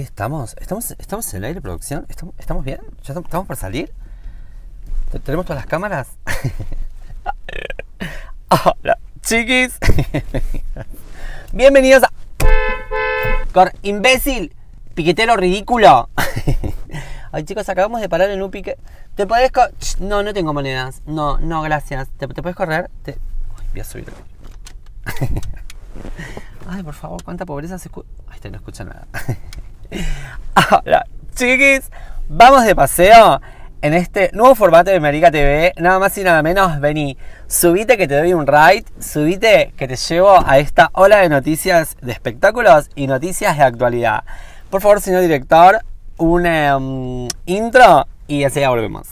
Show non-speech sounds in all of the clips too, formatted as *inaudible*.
estamos. ¿Estamos, estamos en el aire, de producción? ¿Estamos, bien? ¿Ya estamos, por salir? ¿Tenemos todas las cámaras? *laughs* Hola, chiquis. *laughs* Bienvenidos a... imbécil, piquetero ridículo. *laughs* Ay, chicos, acabamos de parar en un pique. ¿Te podés correr? No, no tengo monedas. No, no, gracias. ¿Te, puedes correr? Te... voy a subir. Ay, por favor, cuánta pobreza se escucha. Ay, te no escucha nada. *laughs* Ahora, chiquis, vamos de paseo en este nuevo formato de América TV. Nada más y nada menos, vení, subite que te doy un ride, subite que te llevo a esta ola de noticias de espectáculos y noticias de actualidad. Por favor, señor director, un em, intro y ya volvemos.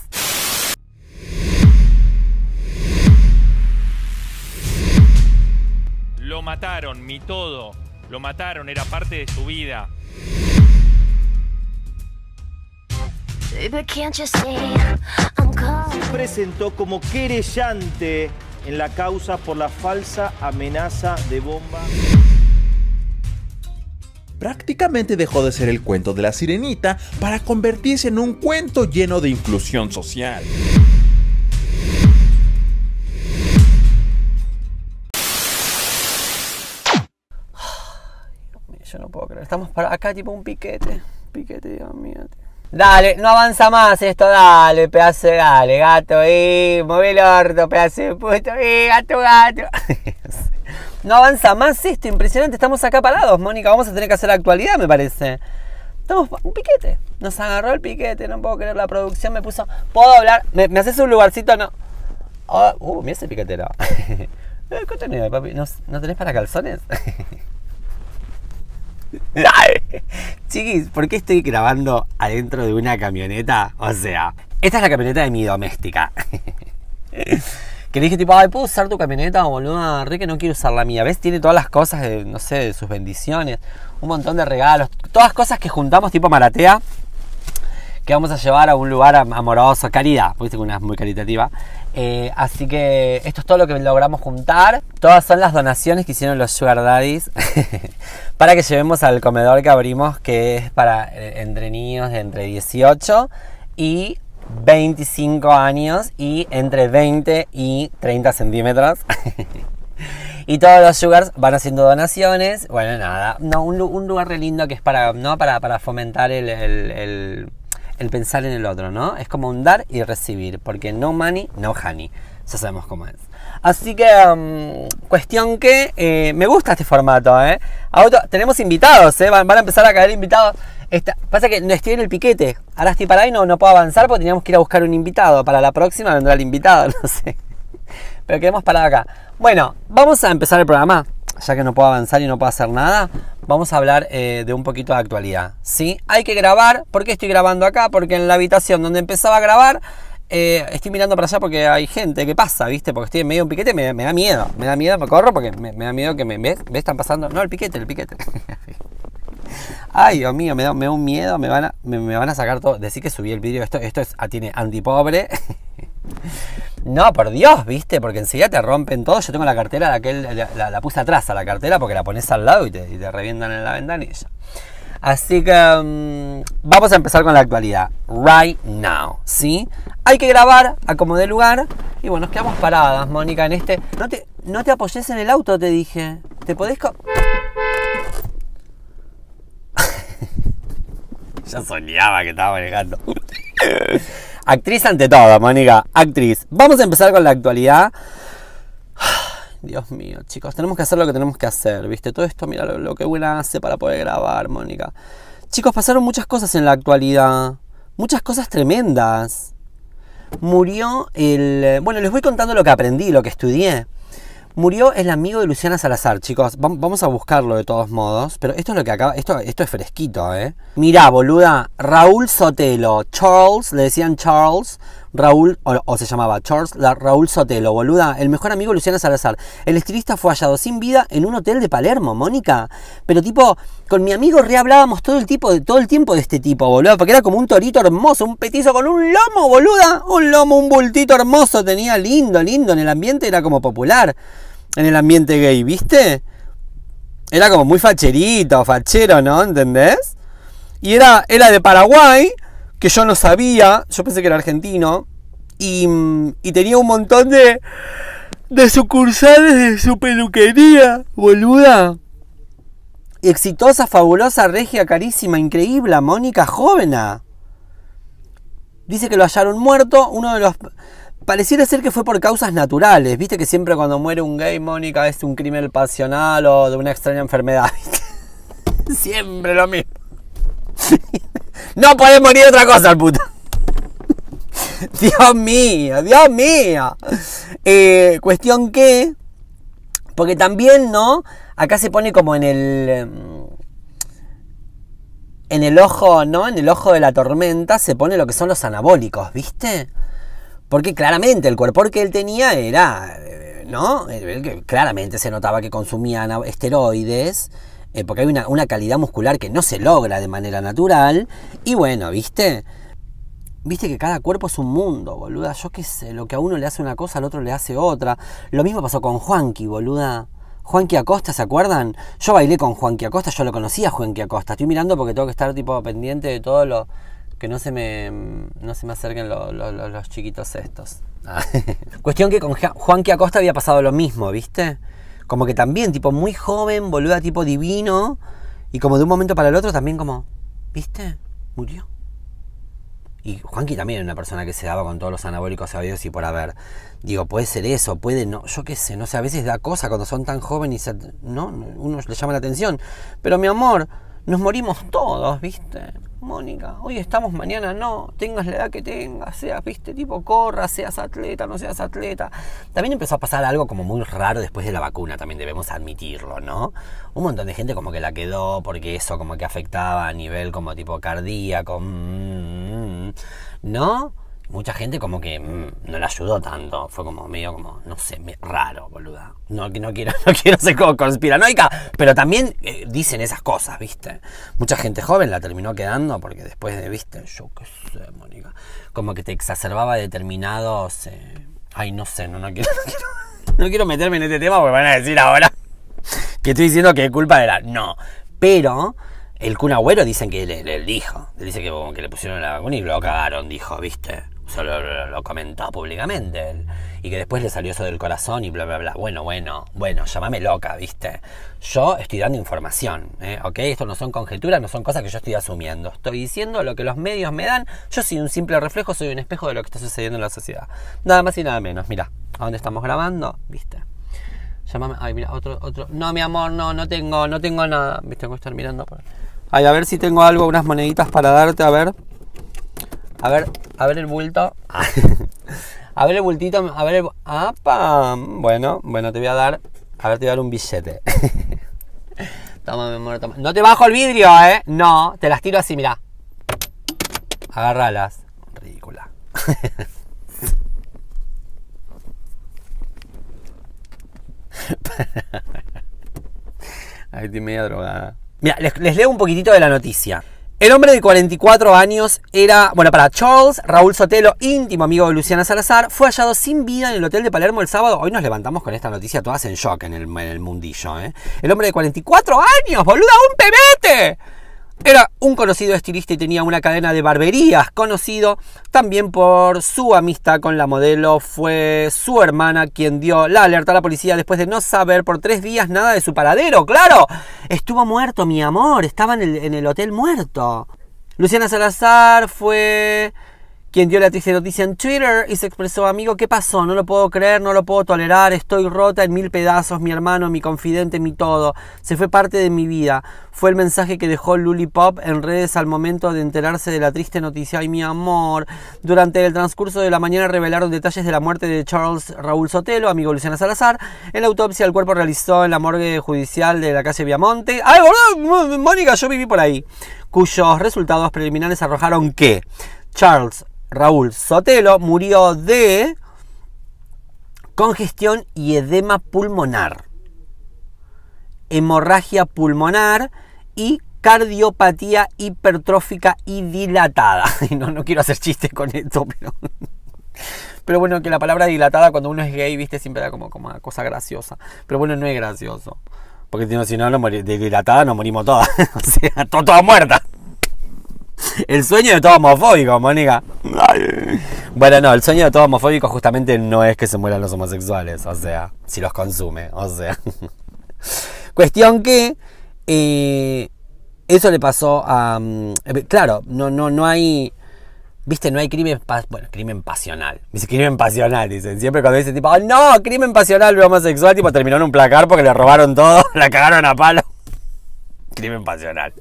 Lo mataron, mi todo. Lo mataron, era parte de su vida. Se presentó como querellante en la causa por la falsa amenaza de bomba. Prácticamente dejó de ser el cuento de la sirenita para convertirse en un cuento lleno de inclusión social. Yo no puedo creer. Estamos para acá tipo un piquete. Piquete, Dios Dale, no avanza más esto, dale, pedazo de dale, gato, y mueve el orto, pedazo de puto, gato, gato. *laughs* no avanza más esto, impresionante, estamos acá parados, Mónica, vamos a tener que hacer la actualidad, me parece. Estamos, un piquete, nos agarró el piquete, no puedo creer, la producción me puso, ¿puedo hablar? ¿Me, haces un lugarcito? No. Ah, uh, mira ese piquetero. ¿Qué tenés, ¿No tenés para calzones? *laughs* Chiquis, ¿por qué estoy grabando adentro de una camioneta? O sea, esta es la camioneta de mi doméstica. *laughs* que le dije tipo, ay, ¿puedo usar tu camioneta, boludo? Re no quiero usar la mía. ¿Ves? Tiene todas las cosas, no sé, de sus bendiciones. Un montón de regalos. Todas cosas que juntamos tipo Maratea. Que vamos a llevar a un lugar amoroso, caridad. Porque es una muy caritativa. Eh, así que esto es todo lo que logramos juntar. Todas son las donaciones que hicieron los Sugar Daddies *laughs* para que llevemos al comedor que abrimos, que es para eh, entre niños de entre 18 y 25 años y entre 20 y 30 centímetros. *laughs* y todos los sugars van haciendo donaciones. Bueno, nada, no, un, lugar re lindo que es para, ¿no? para, fomentar el el pensar en el otro, ¿no? Es como un dar y recibir, porque no money, no honey. Ya sabemos cómo es. Así que, um, cuestión que eh, me gusta este formato, ¿eh? tenemos invitados, ¿eh? Van, a empezar a caer invitados. pasa que no estoy en el piquete. Ahora estoy para ahí, no, no puedo avanzar porque teníamos que ir a buscar un invitado. Para la próxima vendrá el invitado, *laughs* no sé. Pero queremos parados acá. Bueno, vamos a empezar el programa ya que no puedo avanzar y no puedo hacer nada, vamos a hablar eh, de un poquito de actualidad. ¿sí? Hay que grabar. ¿Por qué estoy grabando acá? Porque en la habitación donde empezaba a grabar, eh, estoy mirando para allá porque hay gente que pasa, ¿viste? Porque estoy en medio de un piquete, me, da miedo. Me da miedo, me corro porque me, da miedo que me... ¿ves? Están pasando... No, el piquete, el piquete. *laughs* Ay, Dios mío, me da, un miedo, me van a, me, van a sacar todo. Decir que subí el vídeo, esto, esto es, tiene antipobre. *laughs* No, por Dios, viste, porque enseguida te rompen todo. Yo tengo la cartera, de aquel, la, puse atrás a la cartera porque la pones al lado y te, revientan en la ventanilla. Así que mm, vamos a empezar con la actualidad. Right now, ¿sí? Hay que grabar a como lugar. Y bueno, nos quedamos paradas, Mónica, en este. No te, no te apoyes en el auto, te dije. Te podés. Co *laughs* ya soñaba que estaba manejando. *laughs* Actriz ante todo, Mónica. Actriz. Vamos a empezar con la actualidad. *sighs* Dios mío, chicos, tenemos que hacer lo que tenemos que hacer, ¿viste? Todo esto, mira lo, que buena hace para poder grabar, Mónica. Chicos, pasaron muchas cosas en la actualidad. Muchas cosas tremendas. Murió el... Bueno, les voy contando lo que aprendí, lo que estudié. Murió el amigo de Luciana Salazar, chicos. Vamos a buscarlo de todos modos. Pero esto es lo que acaba. Esto, esto es fresquito, ¿eh? Mirá, boluda. Raúl Sotelo. Charles, le decían Charles. Raúl, o, se llamaba Charles la, Raúl Sotelo, boluda, el mejor amigo Luciana Salazar. El estilista fue hallado sin vida en un hotel de Palermo, Mónica. Pero tipo, con mi amigo re hablábamos todo el, tipo de, todo el tiempo de este tipo, boluda, porque era como un torito hermoso, un petizo con un lomo, boluda. Un lomo, un bultito hermoso, tenía lindo, lindo. En el ambiente era como popular, en el ambiente gay, ¿viste? Era como muy facherito, fachero, ¿no? ¿Entendés? Y era, era de Paraguay que yo no sabía, yo pensé que era argentino, y, tenía un montón de, de sucursales de su peluquería, boluda. Exitosa, fabulosa, regia, carísima, increíble, Mónica Jovena. Dice que lo hallaron muerto, uno de los... Pareciera ser que fue por causas naturales, viste que siempre cuando muere un gay, Mónica, es un crimen pasional o de una extraña enfermedad. *laughs* siempre lo mismo. *laughs* No puede morir otra cosa el puto. *laughs* Dios mío, Dios mío. Eh, cuestión que, porque también, ¿no? Acá se pone como en el... Em, en el ojo, ¿no? En el ojo de la tormenta se pone lo que son los anabólicos, ¿viste? Porque claramente el cuerpo que él tenía era, eh, ¿no? Claramente se notaba que consumía esteroides eh, porque hay una, calidad muscular que no se logra de manera natural. Y bueno, ¿viste? Viste que cada cuerpo es un mundo, boluda. Yo qué sé, lo que a uno le hace una cosa, al otro le hace otra. Lo mismo pasó con Juanqui, boluda. Juanqui Acosta, ¿se acuerdan? Yo bailé con Juanqui Acosta, yo lo conocía Juanqui Acosta. Estoy mirando porque tengo que estar tipo pendiente de todo lo. que no se me. no se me acerquen los chiquitos estos. Ah. *laughs* Cuestión que con Juanqui Acosta había pasado lo mismo, ¿viste? Como que también, tipo, muy joven, a tipo divino. Y como de un momento para el otro también como, ¿viste? Murió. Y Juanqui también era una persona que se daba con todos los anabólicos sabios y por haber. Digo, puede ser eso, puede no, yo qué sé, no sé, a veces da cosa cuando son tan jóvenes y no, uno le llama la atención. Pero mi amor, nos morimos todos, ¿viste? Mónica, hoy estamos, mañana no, tengas la edad que tengas, seas, viste, tipo, corra, seas atleta, no seas atleta. También empezó a pasar algo como muy raro después de la vacuna, también debemos admitirlo, ¿no? Un montón de gente como que la quedó porque eso como que afectaba a nivel como tipo cardíaco, mm, mm, mm, ¿no? mucha gente como que mm, no la ayudó tanto. Fue como medio como, no sé, raro, boluda. No, no, quiero, *laughs* no quiero ser como conspiranoica, pero también eh, dicen esas cosas, ¿viste? Mucha gente joven la terminó quedando porque después de, ¿viste? Yo qué sé, Mónica. Como que te exacerbaba determinados... Eh, ay, no sé, *laughs* no, quiero, no, quiero, meterme en este tema porque van a decir ahora *laughs* que estoy diciendo que es culpa de la... No, pero... El Kun dicen que le, dijo, dice que, que le pusieron la vacuna y lo cagaron, dijo, ¿viste? lo, comentó públicamente. Y que después le salió eso del corazón y bla, bla, bla. Bueno, bueno, bueno, llámame loca, ¿viste? Yo estoy dando información, ¿eh? ¿ok? Esto no son conjeturas, no son cosas que yo estoy asumiendo. Estoy diciendo lo que los medios me dan. Yo soy un simple reflejo, soy un espejo de lo que está sucediendo en la sociedad. Nada más y nada menos. Mira, ¿a dónde estamos grabando? ¿Viste? Llámame. Ay, mira, otro, otro. No, mi amor, no, no tengo, no tengo nada. ¿Viste? Tengo que estar mirando. Por... Ay, a ver si tengo algo, unas moneditas para darte, a ver. A ver, a ver el bulto. *laughs* a ver el bultito, a ver el... Bueno, bueno, te voy a dar... A ver, te voy a dar un billete. *laughs* toma, No te bajo el vidrio, ¿eh? No, te las tiro así, mira. Agárralas. Ridícula. Ahí *laughs* estoy media drogada. Mira, les leo un poquitito de la noticia. El hombre de 44 años era, bueno, para Charles, Raúl Sotelo, íntimo amigo de Luciana Salazar, fue hallado sin vida en el hotel de Palermo el sábado. Hoy nos levantamos con esta noticia todas en shock en el, mundillo. ¿eh? El hombre de 44 años, boluda, un pebete. Era un conocido estilista y tenía una cadena de barberías, conocido también por su amistad con la modelo. Fue su hermana quien dio la alerta a la policía después de no saber por tres días nada de su paradero. ¡Claro! Estuvo muerto, mi amor. Estaba en el, hotel muerto. Luciana Salazar fue quien dio la triste noticia en Twitter y se expresó, amigo, ¿qué pasó? No lo puedo creer, no lo puedo tolerar, estoy rota en mil pedazos, mi hermano, mi confidente, mi todo. Se fue parte de mi vida. Fue el mensaje que dejó Lulipop en redes al momento de enterarse de la triste noticia. Ay, mi amor. Durante el transcurso de la mañana revelaron detalles de la muerte de Charles Raúl Sotelo, amigo Luciana Salazar. En la autopsia el cuerpo realizó en la morgue judicial de la calle Viamonte. ¡Ay, boludo! Mónica, yo viví por ahí. Cuyos resultados preliminares arrojaron que Charles Raúl Sotelo murió de congestión y edema pulmonar, hemorragia pulmonar y cardiopatía hipertrófica y dilatada. *laughs* No, no quiero hacer chistes con esto, *laughs* pero... bueno, que la palabra dilatada cuando uno es gay, viste, siempre da como, como una cosa graciosa. Pero bueno, no es gracioso. Porque si no, si de dilatada nos morimos todas. *laughs* o sea, todas muertas. *laughs* El sueño de todo homofóbico, Mónica. Bueno, no, el sueño de todo homofóbico justamente no es que se mueran los homosexuales, o sea, si los consume, o sea. *laughs* Cuestión que eh, eso le pasó a... Mm, eh, claro, no, no, no hay... Viste, no hay crimen, bueno, crimen pasional. Dice crimen pasional, dicen. Siempre cuando dicen tipo, no, crimen pasional homosexual, tipo terminó en un placar porque le robaron todo, *laughs* la cagaron a palo. crimen pasional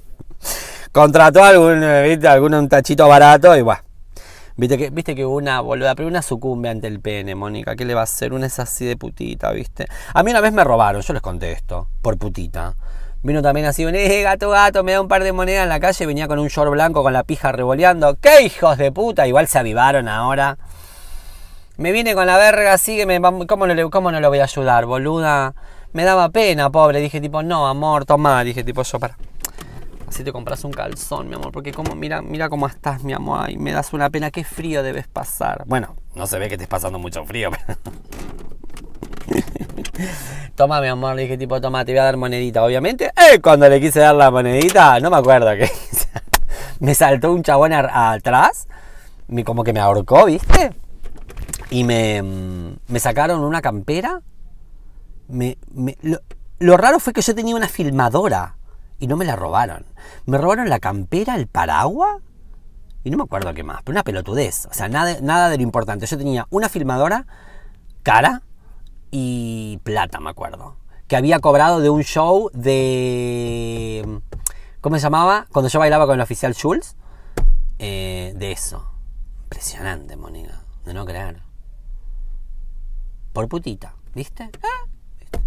contrató algún, eh, ¿viste? algún tachito barato y bueno. Viste que, viste que una boluda, pero una sucumbe ante el pene, Mónica. ¿Qué le va a hacer? Una es así de putita, ¿viste? A mí una vez me robaron, yo les contesto, por putita. Vino también así, un eh, gato, gato, me da un par de monedas en la calle, venía con un short blanco con la pija revoleando. ¡Qué hijos de puta! Igual se avivaron ahora. Me viene con la verga así ¿Cómo no, le, ¿Cómo no lo voy a ayudar, boluda? Me daba pena, pobre. Dije tipo, no, amor, toma. Dije tipo, yo para si te compras un calzón, mi amor, porque como, mira, mira cómo estás, mi amor, ay, me das una pena, qué frío debes pasar. Bueno, no se ve que estés pasando mucho frío, *laughs* toma, mi amor, le dije tipo, toma, te voy a dar monedita, obviamente. Eh, cuando le quise dar la monedita, no me acuerdo que *laughs* me saltó un chabón atrás, me, como que me ahorcó, ¿viste? Y me, mm, me sacaron una campera. lo raro fue que yo tenía una filmadora y no me la robaron. Me robaron la campera, el paraguas y no me acuerdo qué más, pero una pelotudez. O sea, nada, nada de lo importante. Yo tenía una filmadora cara y plata, me acuerdo. Que había cobrado de un show de... ¿Cómo se llamaba? Cuando yo bailaba con el oficial Schultz, eh, de eso. Impresionante, Monica. De no creer. Por putita. ¿Viste? Ah,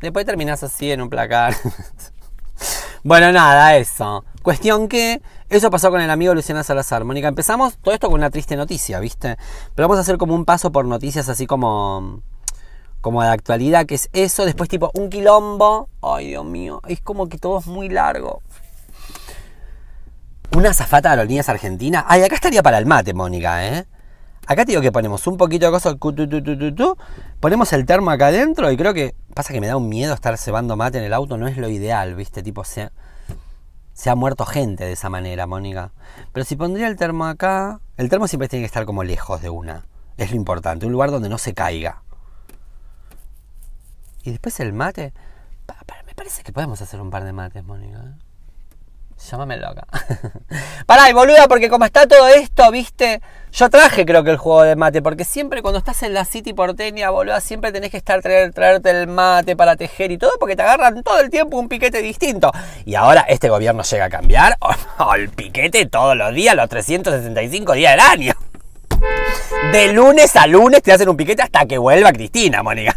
Después terminas así en un placar. *laughs* Bueno, nada, eso. Cuestión que eso pasó con el amigo Luciana Salazar. Mónica, empezamos todo esto con una triste noticia, ¿viste? Pero vamos a hacer como un paso por noticias así como como de actualidad, que es eso, después tipo un quilombo. Ay, Dios mío, es como que todo es muy largo. Una azafata de líneas argentinas, Ay, acá estaría para el mate, Mónica, ¿eh? Acá te digo que ponemos un poquito de cosas ponemos el termo acá adentro y creo que Pasa que me da un miedo estar cebando mate en el auto, no es lo ideal, ¿viste? Tipo, se, se ha muerto gente de esa manera, Mónica. Pero si pondría el termo acá, el termo siempre tiene que estar como lejos de una. Es lo importante, un lugar donde no se caiga. Y después el mate. Me parece que podemos hacer un par de mates, Mónica. ¿eh? Llámame loca. *laughs* Pará, y boluda, porque como está todo esto, viste, yo traje creo que el juego de mate, porque siempre cuando estás en la City porteña, boluda, siempre tenés que estar traer, traerte el mate para tejer y todo, porque te agarran todo el tiempo un piquete distinto. Y ahora este gobierno llega a cambiar, *laughs* oh, el piquete todos los días, los 365 días del año. *laughs* De lunes a lunes te hacen un piquete hasta que vuelva Cristina, Mónica.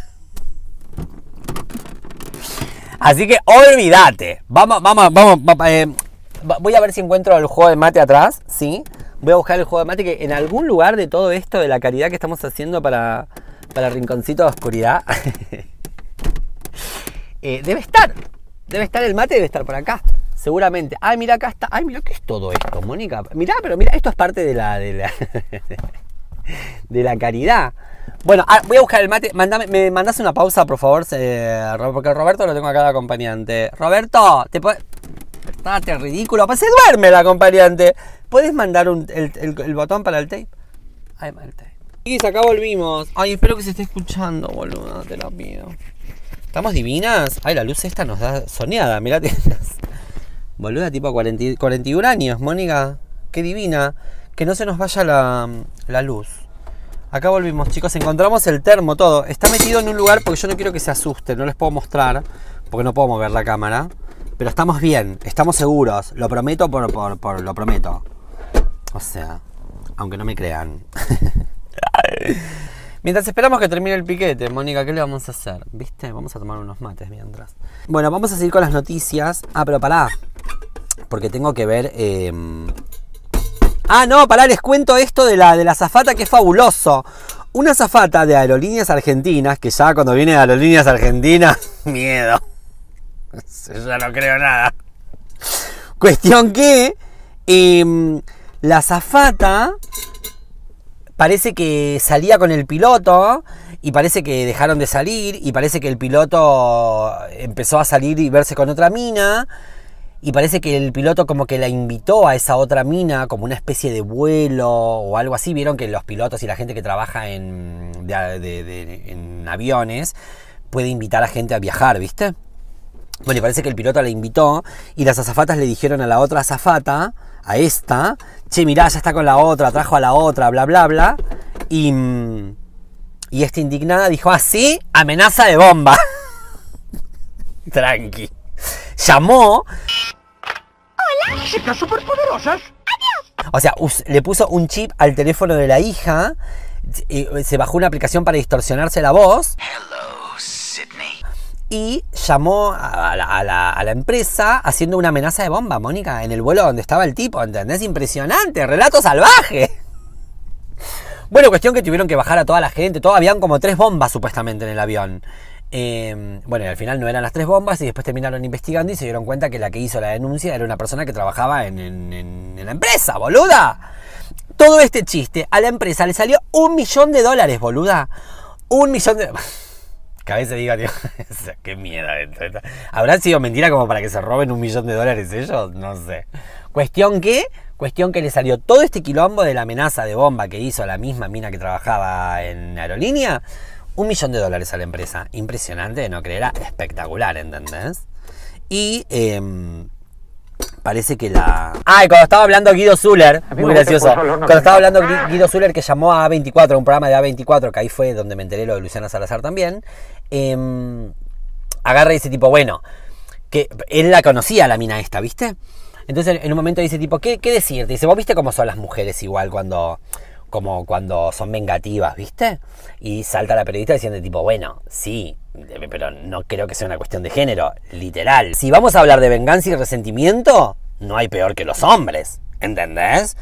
Así que olvídate. Vamos, vamos, vamos. vamos eh, Voy a ver si encuentro el juego de mate atrás, ¿sí? Voy a buscar el juego de mate que en algún lugar de todo esto, de la caridad que estamos haciendo para, para Rinconcito de Oscuridad, *laughs* eh, debe estar. Debe estar el mate, debe estar por acá. Seguramente. Ay, mira, acá está. Ay, mira, ¿qué es todo esto, Mónica? Mira, pero mira, esto es parte de la, de la, *laughs* de la caridad. Bueno, ah, voy a buscar el mate. ¿Me mandas una pausa, por favor? porque Roberto lo tengo acá de acompañante. Roberto, ¿te puedo... Está ridículo. ¡Pase pues se duerme la acompañante. ¿Puedes mandar el, botón para el tape? Ay, el tape. Y acá volvimos. Ay, espero que se esté escuchando, boludo. Te lo pido. ¿Estamos divinas? Ay, la luz esta nos da soñada. Mirá, *laughs* boluda, tipo 41 años, Mónica. Qué divina. Que no se nos vaya la, luz. Acá volvimos, chicos. Encontramos el termo, todo. Está metido en un lugar porque yo no quiero que se asuste No les puedo mostrar porque no puedo mover la cámara. Pero estamos bien, estamos seguros. Lo prometo por, por, lo prometo. O sea, aunque no me crean. *laughs* mientras esperamos que termine el piquete, Mónica, ¿qué le vamos a hacer? ¿Viste? Vamos a tomar unos mates mientras. Bueno, vamos a seguir con las noticias. Ah, pero pará. Porque tengo que ver. Eh... Ah, no, pará, les cuento esto de la, de la zafata que es fabuloso. Una zafata de aerolíneas argentinas, que ya cuando viene de aerolíneas argentinas, *laughs* miedo. *laughs* Yo ya no creo nada. Cuestión que em, la zafata parece que salía con el piloto y parece que dejaron de salir y parece que el piloto empezó a salir y verse con otra mina y parece que el piloto como que la invitó a esa otra mina como una especie de vuelo o algo así. Vieron que los pilotos y la gente que trabaja en, en aviones puede invitar a gente a viajar, ¿viste? Bueno, y parece que el piloto la invitó y las azafatas le dijeron a la otra azafata, a esta, che, mirá, ya está con la otra, trajo a la otra, bla, bla, bla. Y, mm, y esta indignada dijo, así, ah, sí, amenaza de bomba. *laughs* Tranqui. Llamó. Hola. Chicas superpoderosas. Adiós. O sea, le puso un chip al teléfono de la hija, eh, se bajó una aplicación para distorsionarse la voz. Hello y llamó a la, empresa haciendo una amenaza de bomba, Mónica, en el vuelo donde estaba el tipo, ¿entendés? Impresionante, relato salvaje. *laughs* Bueno, cuestión que tuvieron que bajar a toda la gente, todavía habían como tres bombas supuestamente en el avión. Em, bueno, y al final no eran las tres bombas y después terminaron investigando y se dieron cuenta que la que hizo la denuncia era una persona que trabajaba en la empresa, boluda. Todo este chiste a la empresa le salió un millón de dólares, boluda. Un millón de... *laughs* que a veces digo, qué mierda. ¿Habrá sido mentira como para que se roben un millón de dólares ellos? No sé. Cuestión que, cuestión que le salió todo este quilombo de la amenaza de bomba que hizo la misma mina que trabajaba en aerolínea, un millón de dólares a la empresa. Impresionante no creer, espectacular, ¿entendés? Y... Em, parece que la. Ay, cuando estaba hablando Guido Zuller, muy gracioso. Cuando estaba hablando Guido Zuller, que llamó a A24, un programa de A24, que ahí fue donde me enteré lo de Luciana Salazar también, Em, agarra y dice tipo, bueno, que él la conocía la mina esta, ¿viste? Entonces en un momento dice tipo, ¿qué, qué decirte? Dice, vos viste cómo son las mujeres igual cuando, como cuando son vengativas, ¿viste? Y salta la periodista diciendo tipo, bueno, sí, pero no creo que sea una cuestión de género, literal. Si vamos a hablar de venganza y resentimiento, no hay peor que los hombres, ¿entendés?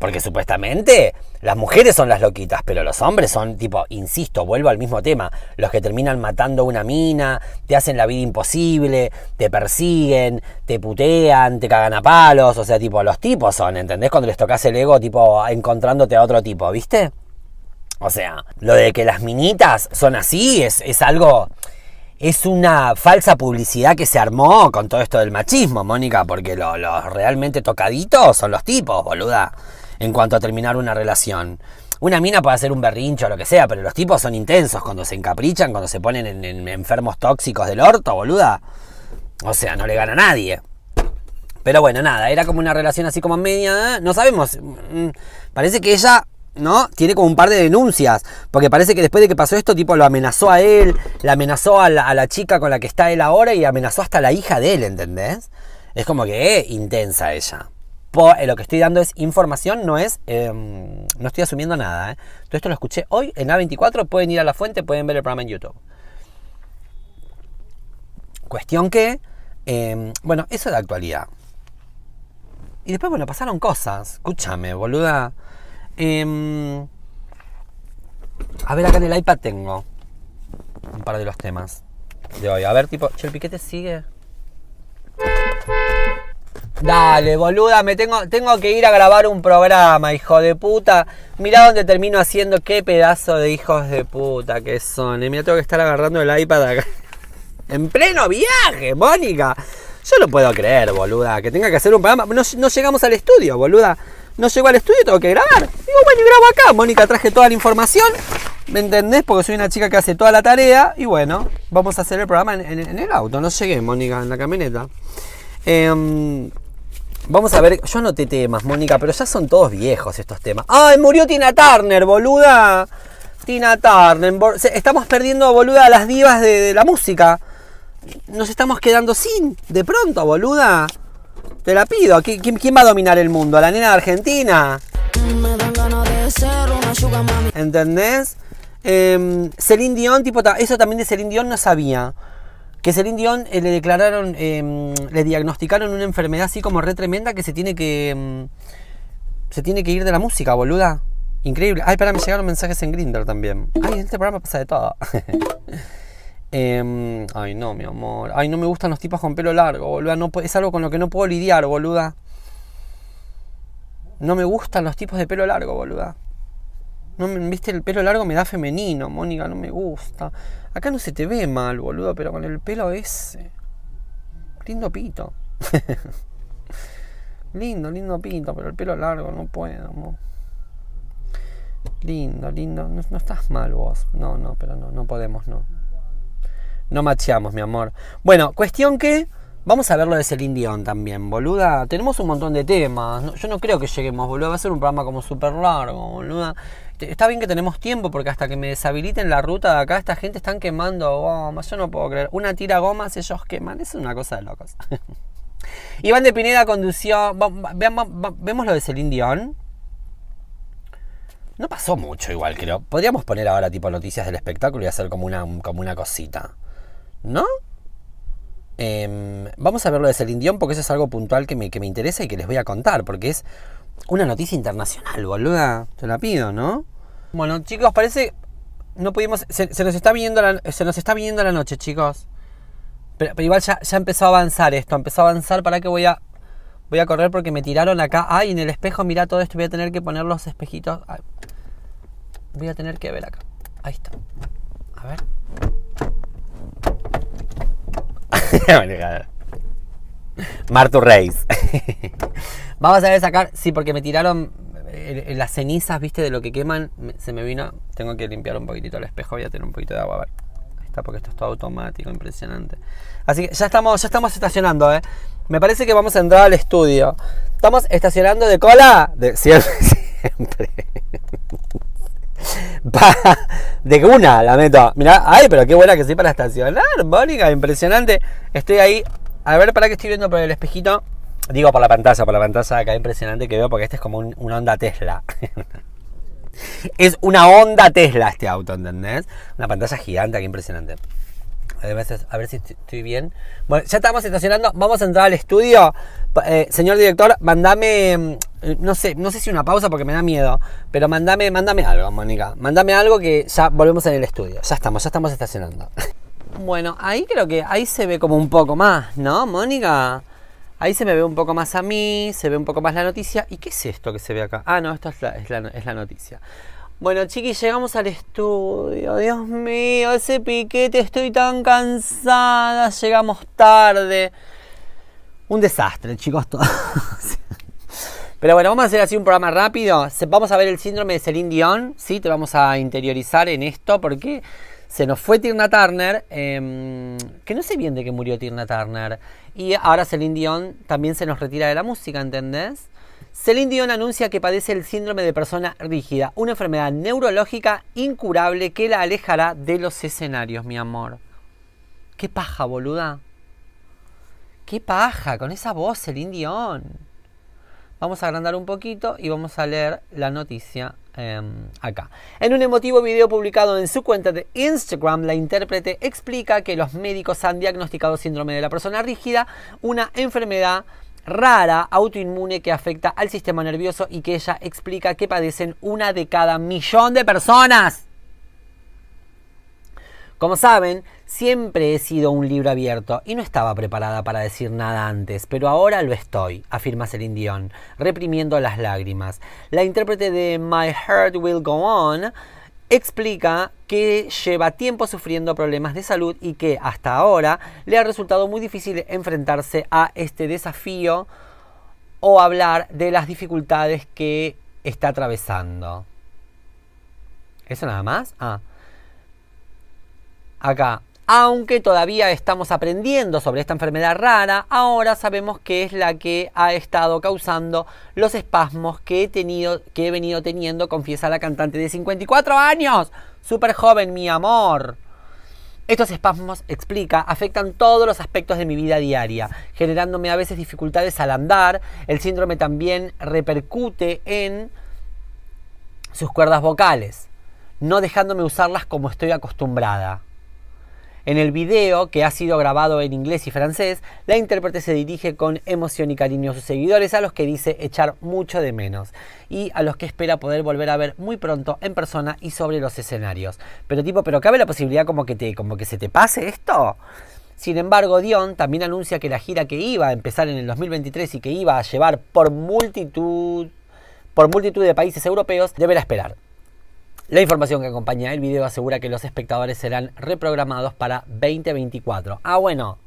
Porque supuestamente las mujeres son las loquitas, pero los hombres son, tipo, insisto, vuelvo al mismo tema, los que terminan matando una mina, te hacen la vida imposible, te persiguen, te putean, te cagan a palos, o sea, tipo, los tipos son, ¿entendés? Cuando les tocas el ego, tipo, encontrándote a otro tipo, ¿viste? O sea, lo de que las minitas son así es, es algo es una falsa publicidad que se armó con todo esto del machismo, Mónica, porque los realmente tocaditos son los tipos, boluda en cuanto a terminar una relación. Una mina puede ser un berrincho o lo que sea, pero los tipos son intensos cuando se encaprichan, cuando se ponen en, enfermos tóxicos del orto, boluda. O sea, no le gana a nadie. Pero bueno, nada, era como una relación así como media, no sabemos. Mm, parece que ella, ¿no? Tiene como un par de denuncias, porque parece que después de que pasó esto, tipo, lo amenazó a él, La amenazó a la, chica con la que está él ahora y amenazó hasta la hija de él, ¿entendés? Es como que eh, intensa ella. Eh, lo que estoy dando es información, no es, em, no estoy asumiendo nada. ¿eh? Todo esto lo escuché hoy en A24, pueden ir a la fuente, pueden ver el programa en YouTube. Cuestión que, em, bueno, eso es de actualidad. Y después, bueno, pasaron cosas. Escúchame, boluda. Em, a ver, acá en el iPad tengo un par de los temas de hoy. A ver, tipo, ¿el piquete sigue? Dale, boluda, me tengo, tengo que ir a grabar un programa, hijo de puta. Mirá dónde termino haciendo qué pedazo de hijos de puta que son. Y eh. mira, tengo que estar agarrando el iPad acá. *laughs* En pleno viaje, Mónica. Yo no puedo creer, boluda, que tenga que hacer un programa. No, llegamos al estudio, boluda. No llego al estudio, tengo que grabar. Digo, bueno, y grabo acá. Mónica, traje toda la información. ¿Me entendés? Porque soy una chica que hace toda la tarea. Y bueno, vamos a hacer el programa en, el auto. No llegué, Mónica, en la camioneta. Eh, Vamos a ver, yo no te temas, Mónica, pero ya son todos viejos estos temas. ¡Ay, murió Tina Turner, boluda! Tina Turner. Estamos perdiendo, boluda, a las divas de, la música. Nos estamos quedando sin, de pronto, boluda. Te la pido. quién, va a dominar el mundo? ¿A la nena de Argentina? ¿Entendés? Em, Celine Dion, tipo, eso también de Celine Dion no sabía que Celine Dion eh, le declararon, em, le diagnosticaron una enfermedad así como re tremenda que se tiene que, em, se tiene que ir de la música, boluda. Increíble. Ay, para me llegaron mensajes en Grindr también. Ay, en este programa pasa de todo. *laughs* Em, ay, no, mi amor. Ay, no me gustan los tipos con pelo largo, boluda. No, es algo con lo que no puedo lidiar, boluda. No me gustan los tipos de pelo largo, boluda. No, viste, el pelo largo me da femenino, Mónica, no me gusta. Acá no se te ve mal, boludo, pero con el pelo ese. Lindo pito. *laughs* lindo, lindo pito, pero el pelo largo, no puedo. Lindo, lindo. No, estás mal vos. No, no, pero no, no podemos, no. No macheamos, mi amor. Bueno, cuestión que. Vamos a ver lo de Celine Dion también, boluda. Tenemos un montón de temas. yo no creo que lleguemos, boludo, Va a ser un programa como súper largo, boluda. Este, está bien que tenemos tiempo porque hasta que me deshabiliten la ruta de acá, esta gente están quemando gomas. Yo no puedo creer. Una tira gomas, ellos queman. Es una cosa de locos. *laughs* Iván de Pineda condució. Vemos lo de Celine Dion. No pasó mucho igual, creo. Podríamos poner ahora tipo noticias del espectáculo y hacer como una, como una cosita. ¿No? Em, vamos a ver lo de Celine Dion porque eso es algo puntual que que me interesa y que les voy a contar. Porque es una noticia internacional, boluda. Te la pido, ¿no? Bueno, chicos, parece. No pudimos. Se, nos, está viniendo la, se nos está la noche, chicos. Pero, igual ya, empezó a avanzar esto. Empezó a avanzar para que voy a. Voy a correr porque me tiraron acá. Ay, en el espejo, mira todo esto. Voy a tener que poner los espejitos. Voy a tener que ver acá. Ahí está. A ver. *laughs* Martu Reis. *laughs* Vamos a ver sacar, sí, porque me tiraron eh, eh, las cenizas, viste, de lo que queman, se me vino. Tengo que limpiar un poquitito el espejo, voy a tener un poquito de agua, a ver. está, porque esto es todo automático, impresionante. Así que ya estamos, ya estamos estacionando, ¿eh? Me parece que vamos a entrar al estudio. Estamos estacionando de cola. De, siempre, *laughs* siempre. de una, la meto. Mirá, ay, pero qué buena que soy para estacionar, Mónica, impresionante. Estoy ahí. A ver, para qué estoy viendo por el espejito. Digo por la pantalla, por la pantalla acá impresionante que veo, porque este es como una onda Tesla. *laughs* es una onda Tesla este auto, ¿entendés? Una pantalla gigante que impresionante. A ver si estoy bien. Bueno, ya estamos estacionando. Vamos a entrar al estudio. Eh, señor director, mandame. Mm, no sé, no sé si una pausa porque me da miedo. Pero mandame, mandame algo, Mónica. Mandame algo que ya volvemos en el estudio. Ya estamos, ya estamos estacionando. *laughs* Bueno, ahí creo que ahí se ve como un poco más, ¿no, Mónica? Ahí se me ve un poco más a mí, se ve un poco más la noticia. ¿Y qué es esto que se ve acá? Ah, no, esto es la, noticia. Bueno, chiquis, llegamos al estudio. Dios mío, ese piquete, estoy tan cansada. Llegamos tarde. Un desastre, chicos, todo. *laughs* Pero bueno, vamos a hacer así un programa rápido. Vamos a ver el síndrome de Celine Dion, ¿sí? Te vamos a interiorizar en esto porque se nos fue Tirna Turner, em, que no sé bien de qué murió Tirna Turner. Y ahora Celine Dion también se nos retira de la música, ¿entendés? Celine Dion anuncia que padece el síndrome de persona rígida, una enfermedad neurológica incurable que la alejará de los escenarios, mi amor. Qué paja, boluda. Qué paja, con esa voz, Celine Dion. Vamos a agrandar un poquito y vamos a leer la noticia em, acá. En un emotivo video publicado en su cuenta de Instagram, la intérprete explica que los médicos han diagnosticado síndrome de la persona rígida, una enfermedad rara autoinmune que afecta al sistema nervioso y que ella explica que padecen una de cada millón de personas. Como saben, Siempre he sido un libro abierto y no estaba preparada para decir nada antes, pero ahora lo estoy, afirma Celine Dion, reprimiendo las lágrimas. La intérprete de My Heart Will Go On explica que lleva tiempo sufriendo problemas de salud y que hasta ahora le ha resultado muy difícil enfrentarse a este desafío o hablar de las dificultades que está atravesando. ¿Eso nada más? Ah. Acá, aunque todavía estamos aprendiendo sobre esta enfermedad rara, ahora sabemos que es la que ha estado causando los espasmos que he, tenido, que he venido teniendo, confiesa la cantante de 54 años. Súper joven, mi amor. Estos espasmos, explica, afectan todos los aspectos de mi vida diaria, generándome a veces dificultades al andar. El síndrome también repercute en sus cuerdas vocales, no dejándome usarlas como estoy acostumbrada. En el video, que ha sido grabado en inglés y francés, la intérprete se dirige con emoción y cariño a sus seguidores, a los que dice echar mucho de menos, y a los que espera poder volver a ver muy pronto en persona y sobre los escenarios. Pero tipo, ¿pero cabe la posibilidad como que, te, como que se te pase esto? Sin embargo, Dion también anuncia que la gira que iba a empezar en el 2023 y que iba a llevar por multitud, por multitud de países europeos, deberá esperar. La información que acompaña el video asegura que los espectadores serán reprogramados para 2024. Ah, bueno.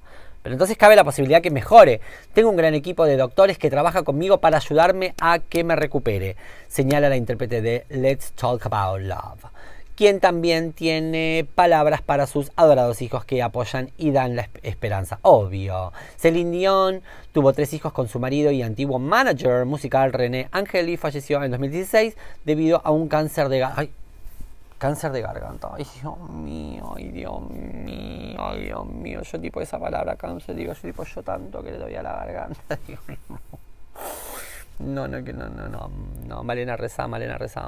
Pero entonces cabe la posibilidad que mejore. Tengo un gran equipo de doctores que trabaja conmigo para ayudarme a que me recupere, señala la intérprete de Let's Talk About Love, quien también tiene palabras para sus adorados hijos que apoyan y dan la esperanza. Obvio. Celine Dion tuvo tres hijos con su marido y antiguo manager musical René Angeli, falleció en 2016 debido a un cáncer de... Ay, cáncer de garganta. Ay, Dios mío, ay, Dios mío, ay, Dios mío. Yo tipo esa palabra cáncer, digo, yo tipo yo tanto que le doy a la garganta. *laughs* no, no, que no, no, no, Malena reza, Malena reza.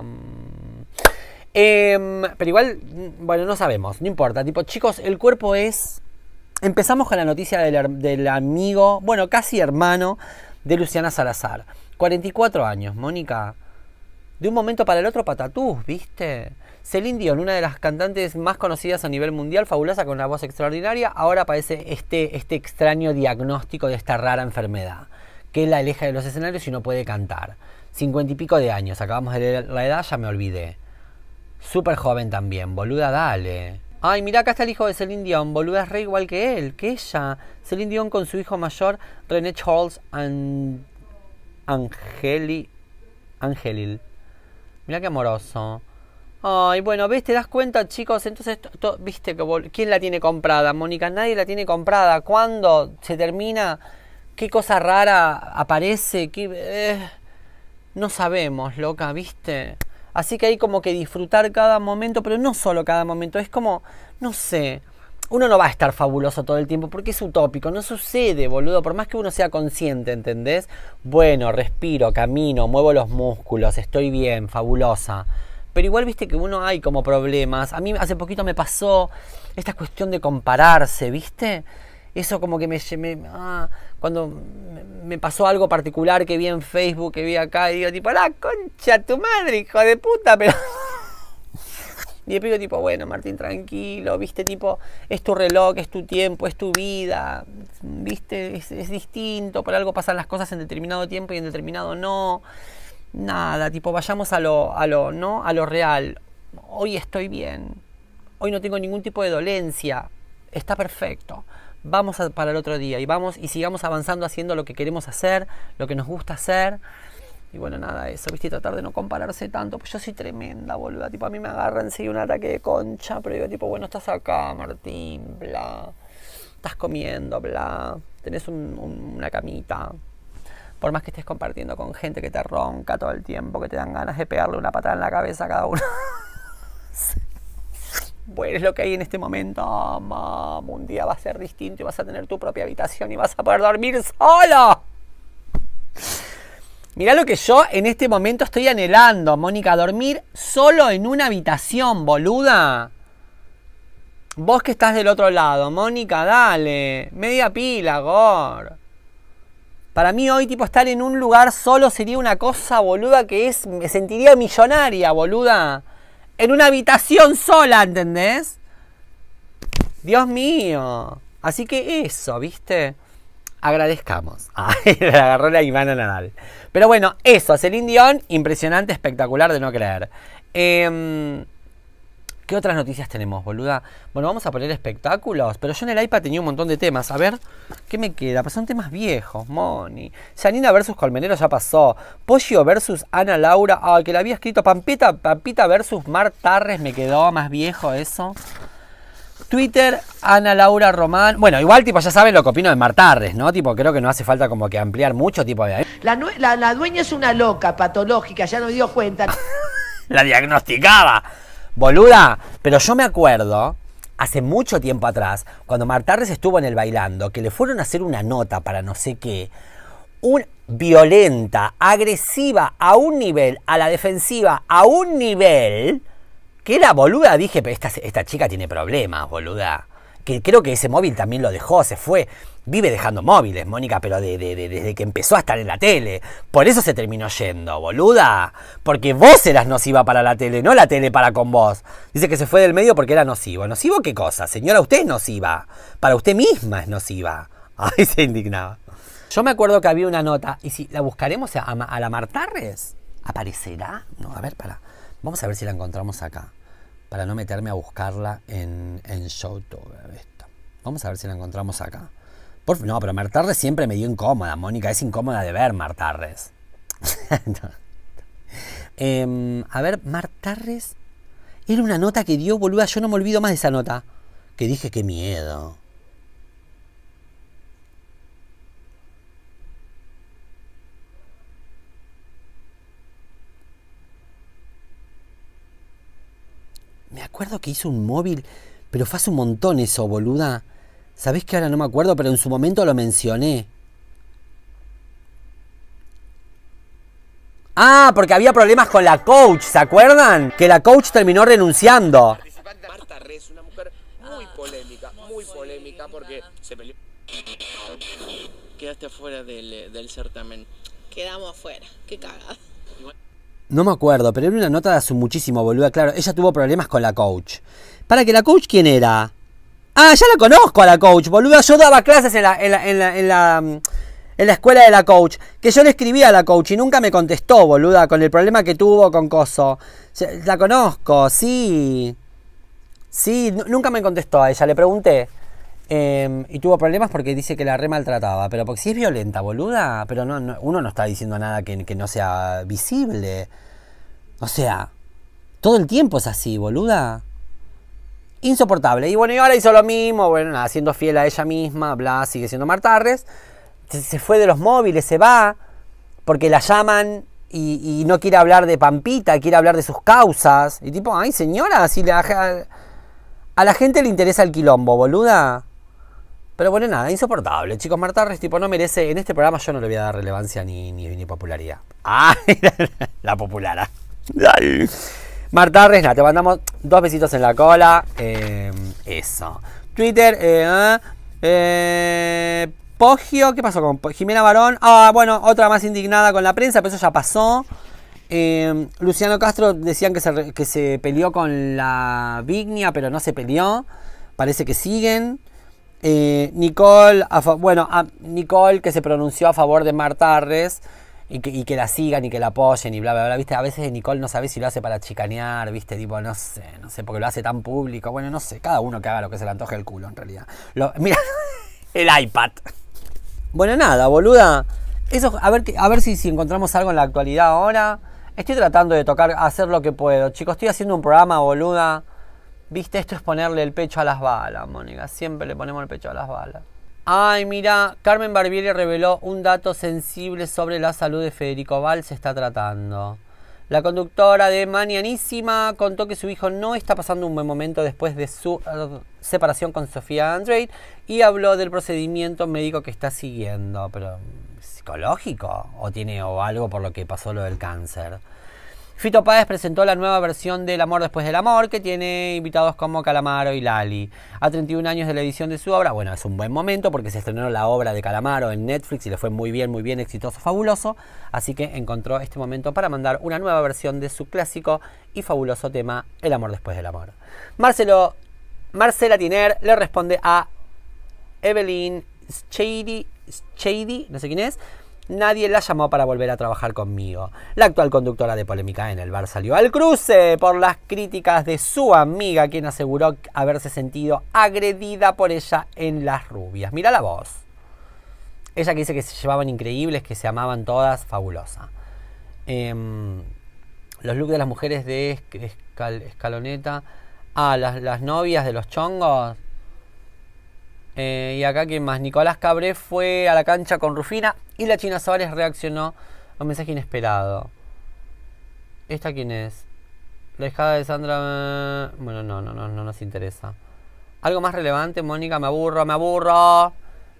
Em, pero igual, mm, bueno, no sabemos, no importa. Tipo, chicos, el cuerpo es... Empezamos con la noticia del, del amigo, bueno, casi hermano de Luciana Salazar. 44 años, Mónica. De un momento para el otro, patatús, ¿viste? Celine Dion, una de las cantantes más conocidas a nivel mundial, fabulosa, con una voz extraordinaria, ahora padece este, este extraño diagnóstico de esta rara enfermedad, que la aleja de los escenarios y no puede cantar. Cincuenta y pico de años, acabamos de leer la edad, ya me olvidé. Súper joven también, boluda, dale. Ay, mira acá está el hijo de Celine Dion, boluda, es re igual que él, que ella. Celine Dion con su hijo mayor, René Charles Angeli... Angelil. Mira qué amoroso. Ay, bueno, ves, te das cuenta, chicos, entonces, viste, ¿quién la tiene comprada? Mónica, nadie la tiene comprada. ¿Cuándo se termina? ¿Qué cosa rara aparece? Eh? no sabemos, loca, viste. Así que hay como que disfrutar cada momento, pero no solo cada momento, es como, no sé, uno no va a estar fabuloso todo el tiempo porque es utópico, no sucede, boludo, por más que uno sea consciente, ¿entendés? Bueno, respiro, camino, muevo los músculos, estoy bien, fabulosa. Pero igual viste que uno hay como problemas. A mí hace poquito me pasó esta cuestión de compararse, ¿viste? Eso como que me... me ah, cuando me pasó algo particular que vi en Facebook, que vi acá, y digo tipo, la concha tu madre, hijo de puta, pero... *laughs* Y le tipo, bueno, Martín, tranquilo, viste, tipo, es tu reloj, es tu tiempo, es tu vida, viste, es, es distinto, por algo pasan las cosas en determinado tiempo y en determinado no nada, tipo, vayamos a lo, a lo, ¿no? A lo real. Hoy estoy bien, hoy no tengo ningún tipo de dolencia, está perfecto. Vamos para el otro día y vamos y sigamos avanzando haciendo lo que queremos hacer, lo que nos gusta hacer. Y bueno, nada, eso, viste, tratar de no compararse tanto, pues yo soy tremenda, boluda. Tipo, a mí me agarran, sí, un ataque de concha, pero yo, tipo, bueno, estás acá, Martín, bla. Estás comiendo, bla. Tenés una camita, por más que estés compartiendo con gente que te ronca todo el tiempo, que te dan ganas de pegarle una patada en la cabeza a cada uno. *laughs* bueno, es lo que hay en este momento. un día va a ser distinto y vas a tener tu propia habitación y vas a poder dormir solo. Mirá lo que yo en este momento estoy anhelando, Mónica, dormir solo en una habitación, boluda. Vos que estás del otro lado, Mónica, dale. Media pila, Gor. Para mí hoy, tipo, estar en un lugar solo sería una cosa, boluda, que es... Me sentiría millonaria, boluda. En una habitación sola, ¿entendés? Dios mío. Así que eso, ¿viste? Agradezcamos. *laughs* Ay, le agarró la Ivana Nadal. Pero bueno, eso, Celine indión, impresionante, espectacular de no creer. Eh, ¿Qué otras noticias tenemos, boluda? Bueno, vamos a poner espectáculos, pero yo en el iPad tenía un montón de temas. A ver, ¿qué me queda? son temas viejos, Moni. Yanina versus Colmenero ya pasó. Pollo versus Ana Laura. Ah, que la había escrito Pampita, Pampita versus Mar Me quedó más viejo eso. Twitter, Ana Laura Román. Bueno, igual, tipo, ya saben lo que opino de Mar ¿no? Tipo, creo que no hace falta como que ampliar mucho, tipo, de... La, la, la dueña es una loca, patológica, ya no dio cuenta. *laughs* la diagnosticaba. Boluda, pero yo me acuerdo hace mucho tiempo atrás, cuando Martarres estuvo en el bailando, que le fueron a hacer una nota para no sé qué, un violenta, agresiva, a un nivel, a la defensiva, a un nivel, que la boluda, dije, pero esta, esta chica tiene problemas, boluda que creo que ese móvil también lo dejó, se fue. Vive dejando móviles, Mónica, pero desde que empezó a estar en la tele. Por eso se terminó yendo, boluda. Porque vos eras nociva para la tele, no la tele para con vos. Dice que se fue del medio porque era nocivo. ¿Nocivo qué cosa? Señora, usted es nociva. Para usted misma es nociva. *laughs* Ay, se indignaba. Yo me acuerdo que había una nota, y si la buscaremos a, la Martarres, ¿aparecerá? No, a ver, para. Vamos a ver si la encontramos acá para no meterme a buscarla en, en Vamos a ver si la encontramos acá. no, pero Martarres siempre me dio incómoda, Mónica. Es incómoda de ver Martarres. *laughs* Em, a ver, Martarres. Era una nota que dio, boluda. Yo no me olvido más de esa nota. Que dije, qué miedo. Me acuerdo que hizo un móvil, pero fue hace un montón eso, boluda. Sabés que ahora no me acuerdo, pero en su momento lo mencioné. Ah, porque había problemas con la coach, ¿se acuerdan? Que la coach terminó renunciando. Marta Rez, una mujer muy polémica, muy polémica porque se peleó. Quedaste afuera del, del certamen. Quedamos afuera, qué cagada. No me acuerdo, pero era una nota de hace muchísimo, boluda. Claro, ella tuvo problemas con la coach. ¿Para que la coach quién era? Ah, ya la conozco a la coach, boluda. Yo daba clases en la, en la, en la, en la mm, en la escuela de la coach, que yo le escribía a la coach y nunca me contestó, boluda, con el problema que tuvo con Coso. La conozco, sí. Sí, nunca me contestó a ella, le pregunté. Em, y tuvo problemas porque dice que la re maltrataba. Pero porque si es violenta, boluda. Pero no, uno no está diciendo nada que, no sea visible. O sea, todo el tiempo es así, boluda. Insoportable. Y bueno, y ahora hizo lo mismo. Bueno, nada, siendo fiel a ella misma, bla, sigue siendo Martarres. Se, fue de los móviles, se va. Porque la llaman y, no quiere hablar de Pampita, quiere hablar de sus causas. Y tipo, ay señora, si le a la gente le interesa el quilombo, boluda. Pero bueno, nada, insoportable, chicos. Marta tipo, no merece. En este programa yo no le voy a dar relevancia ni, popularidad. *laughs* Ah, la popular. Martarres, nada, te mandamos dos besitos en la cola. Eh, eso. Twitter, eh, eh, eh, Poggio, ¿qué pasó con Jimena Barón? Ah, bueno, otra más indignada con la prensa, pero eso ya pasó. Luciano Castro decían que se, que se peleó con la Vignia, pero no se peleó. Parece que siguen. Eh, Nicole, bueno, Nicole que se pronunció a favor de Marta Arres y que, la sigan y que la apoyen y bla, bla, bla, viste, a veces Nicole no sabe si lo hace para chicanear, viste, tipo, no sé, no sé, porque lo hace tan público, bueno, no sé, cada uno que haga lo que se le antoje el culo en realidad. *laughs* mira, el iPad. Bueno, nada, boluda, eso, a ver, a ver si, si encontramos algo en la actualidad ahora. Estoy tratando de tocar, hacer lo que puedo. Chicos, estoy haciendo un programa, boluda. Viste, esto es ponerle el pecho a las balas, Mónica. Siempre le ponemos el pecho a las balas. Ay, mira, Carmen Barbieri reveló un dato sensible sobre la salud de Federico Val. Se está tratando. La conductora de Manianísima contó que su hijo no está pasando un buen momento después de su ah, separación con Sofía Andrade y habló del procedimiento médico que está siguiendo. Pero, ¿psicológico? ¿O tiene o algo por lo que pasó lo del cáncer? Fito Páez presentó la nueva versión del Amor después del amor, que tiene invitados como Calamaro y Lali. A 31 años de la edición de su obra, bueno, es un buen momento porque se estrenó la obra de Calamaro en Netflix y le fue muy bien, muy bien, exitoso, fabuloso. Así que encontró este momento para mandar una nueva versión de su clásico y fabuloso tema, El Amor después del amor. Marcelo, Marcela Tiner le responde a Evelyn Shady, Shady, no sé quién es, Nadie la llamó para volver a trabajar conmigo. La actual conductora de polémica en el bar salió al cruce por las críticas de su amiga, quien aseguró haberse sentido agredida por ella en Las Rubias. Mira la voz. Ella que dice que se llevaban increíbles, que se amaban todas, fabulosa. Em, los looks de las mujeres de escaloneta. Ah, las novias de los chongos. Eh, y acá, ¿quién más? Nicolás Cabré fue a la cancha con Rufina y la China Suárez reaccionó a un mensaje inesperado. ¿Esta quién es? La de Sandra. Eh, bueno, no, no, no, no nos interesa. Algo más relevante, Mónica, me aburro, me aburro.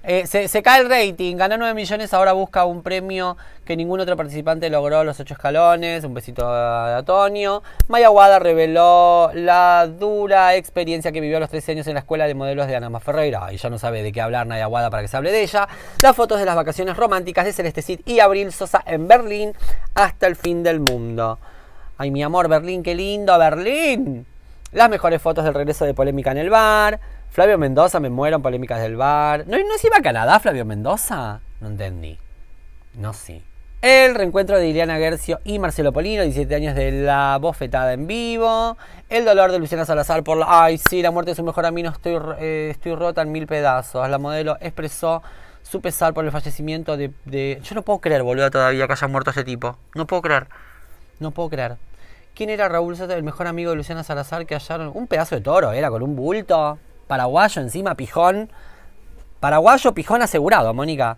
Eh, se, cae el rating, ganó 9 millones, ahora busca un premio que ningún otro participante logró, los 8 escalones, un besito de Antonio. Maya Guada reveló la dura experiencia que vivió a los 13 años en la escuela de modelos de Ana Ferreira. Y ya no sabe de qué hablar Maya Guada para que se hable de ella. Las fotos de las vacaciones románticas de Celeste Cid y Abril Sosa en Berlín hasta el fin del mundo. Ay, mi amor, Berlín, qué lindo, Berlín. Las mejores fotos del regreso de polémica en el bar Flavio Mendoza, me muero en polémicas del bar. ¿No, ¿No se iba a Canadá Flavio Mendoza? No entendí. No sé. El reencuentro de Ileana Gercio y Marcelo Polino, 17 años de la bofetada en vivo. El dolor de Luciana Salazar por la. Ay, sí, la muerte de su mejor amigo, estoy, eh, estoy rota en mil pedazos. La modelo expresó su pesar por el fallecimiento de, Yo no puedo creer, boludo, todavía que haya muerto ese tipo. No puedo creer. No puedo creer. ¿Quién era Raúl Soto, el mejor amigo de Luciana Salazar que hallaron? Un pedazo de toro, era con un bulto paraguayo encima, pijón. Paraguayo, pijón asegurado, Mónica.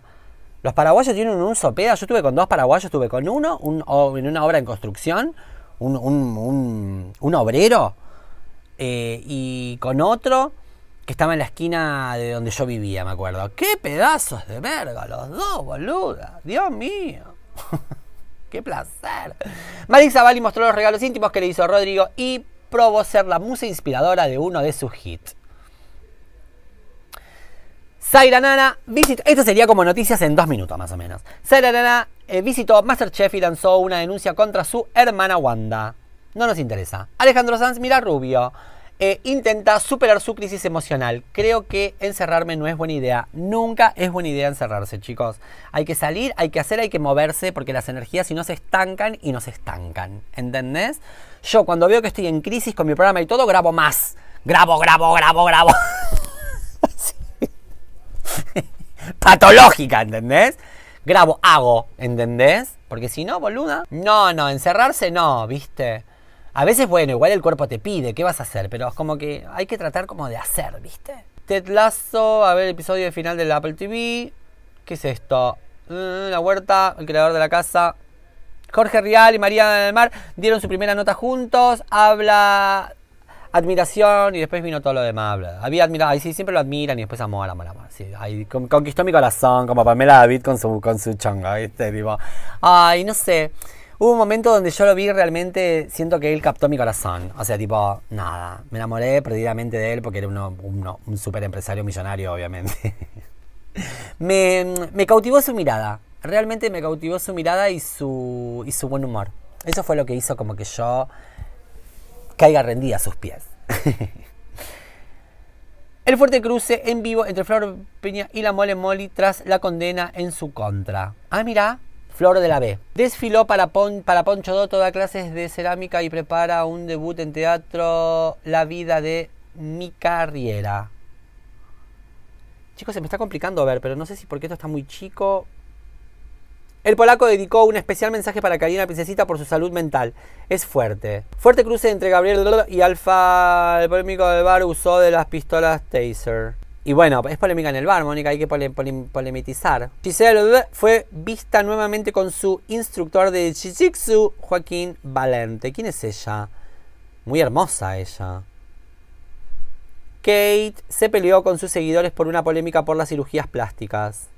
Los paraguayos tienen un sopeda. Yo estuve con dos paraguayos, estuve con uno en una obra en construcción, un, obrero, eh, y con otro que estaba en la esquina de donde yo vivía, me acuerdo. ¡Qué pedazos de verga! Los dos, boluda. Dios mío. *laughs* ¡Qué placer! Marisa Zavali mostró los regalos íntimos que le hizo Rodrigo y probó ser la musa inspiradora de uno de sus hits. Zaira Nana visitó, esto sería como noticias en dos minutos más o menos. Zaira Nana eh, visitó Masterchef y lanzó una denuncia contra su hermana Wanda. No nos interesa. Alejandro Sanz, mira Rubio. Eh, intenta superar su crisis emocional. Creo que encerrarme no es buena idea. Nunca es buena idea encerrarse, chicos. Hay que salir, hay que hacer, hay que moverse, porque las energías si no se estancan y no se estancan. ¿Entendés? Yo cuando veo que estoy en crisis con mi programa y todo, grabo más. Grabo, grabo, grabo, grabo. *laughs* *laughs* patológica, ¿entendés? Grabo, hago, ¿entendés? Porque si no, boluda. No, no, encerrarse no, ¿viste? A veces, bueno, igual el cuerpo te pide, ¿qué vas a hacer? Pero es como que hay que tratar como de hacer, ¿viste? Ted a ver el episodio de final del Apple TV. ¿Qué es esto? Mm, la huerta, el creador de la casa. Jorge Rial y María del Mar dieron su primera nota juntos. Habla admiración y después vino todo lo demás. Había admirado, ahí sí siempre lo admiran y después amor, amor, amor. Sí, conquistó mi corazón, como Pamela David con su, con su chonga, ¿viste? Tipo, ay, no sé. Hubo un momento donde yo lo vi realmente, siento que él captó mi corazón. O sea, tipo, nada. Me enamoré perdidamente de él porque era uno, un super empresario millonario, obviamente. *laughs* me, me cautivó su mirada. Realmente me cautivó su mirada y su, y su buen humor. Eso fue lo que hizo como que yo caiga rendida a sus pies. *laughs* El fuerte cruce en vivo entre Flor Peña y la Mole Molly tras la condena en su contra. Ah, mira, Flor de la B. Desfiló para, para Poncho toda clases de cerámica y prepara un debut en teatro La vida de mi carrera. Chicos, se me está complicando ver, pero no sé si porque esto está muy chico el polaco dedicó un especial mensaje para Karina Princesita por su salud mental. Es fuerte. Fuerte cruce entre Gabriel y Alfa. El polémico del bar usó de las pistolas Taser. Y bueno, es polémica en el bar, Mónica, hay que polemizar. pole, polemitizar. fue vista nuevamente con su instructor de Jiu-Jitsu, Joaquín Valente. ¿Quién es ella? Muy hermosa ella. Kate se peleó con sus seguidores por una polémica por las cirugías plásticas.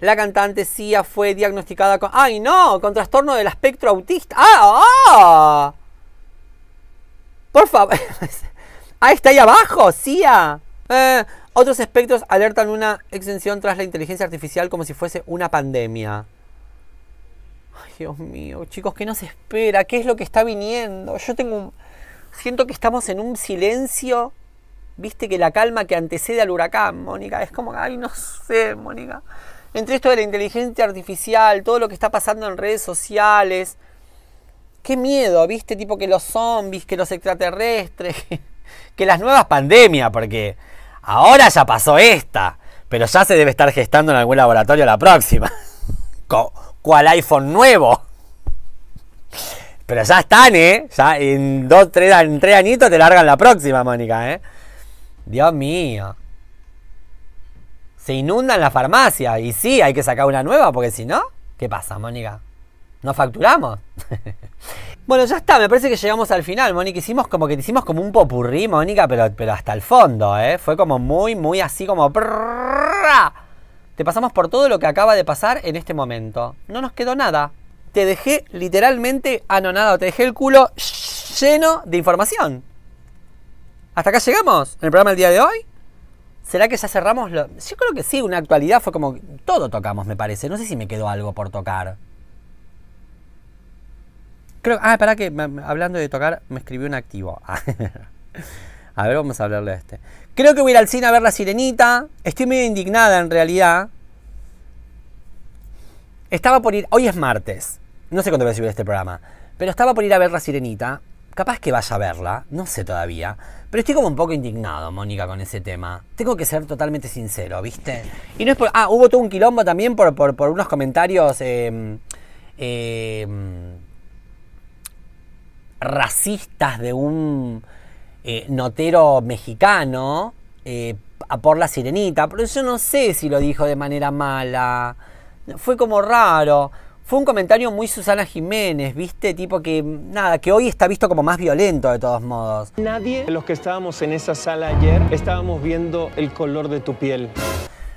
La cantante Sia fue diagnosticada con. ¡Ay no! Con trastorno del espectro autista. ¡Ah! ah. Por favor. *laughs* ¡Ah, está ahí abajo! ¡Sia! Eh, otros espectros alertan una extensión tras la inteligencia artificial como si fuese una pandemia. Ay, Dios mío, chicos, ¿qué nos espera? ¿Qué es lo que está viniendo? Yo tengo un... Siento que estamos en un silencio. Viste que la calma que antecede al huracán, Mónica. Es como, ay, no sé, Mónica entre esto de la inteligencia artificial, todo lo que está pasando en redes sociales. Qué miedo, ¿viste? Tipo que los zombies, que los extraterrestres, *laughs* que las nuevas pandemias, porque ahora ya pasó esta, pero ya se debe estar gestando en algún laboratorio la próxima. *laughs* ¿Cuál iPhone nuevo? Pero ya están, ¿eh? Ya en dos, tres, en tres añitos te largan la próxima, Mónica, ¿eh? Dios mío. Se inundan la farmacia Y sí, hay que sacar una nueva, porque si no, ¿qué pasa, Mónica? ¿No facturamos? *laughs* bueno, ya está, me parece que llegamos al final, Mónica. Hicimos como que te hicimos como un popurrí, Mónica, pero, pero hasta el fondo, ¿eh? Fue como muy, muy así como... Te pasamos por todo lo que acaba de pasar en este momento. No nos quedó nada. Te dejé literalmente anonado, te dejé el culo lleno de información. Hasta acá llegamos en el programa del día de hoy. ¿Será que ya cerramos? Lo... Yo creo que sí, una actualidad fue como todo tocamos, me parece. No sé si me quedó algo por tocar. Creo, ah, para que hablando de tocar, me escribió un activo. *laughs* a ver, vamos a hablarle de este. Creo que voy al cine a ver La Sirenita. Estoy medio indignada en realidad. Estaba por ir, hoy es martes. No sé cuándo voy a subir este programa. Pero estaba por ir a ver La Sirenita. Capaz que vaya a verla, no sé todavía. Pero estoy como un poco indignado, Mónica, con ese tema. Tengo que ser totalmente sincero, ¿viste? Y no es Ah, hubo todo un quilombo también por, unos comentarios. Em, em, racistas de un eh, notero mexicano eh, por la sirenita. Pero yo no sé si lo dijo de manera mala. Fue como raro. Fue un comentario muy Susana Jiménez, ¿viste? Tipo que, nada, que hoy está visto como más violento de todos modos. Nadie de los que estábamos en esa sala ayer estábamos viendo el color de tu piel.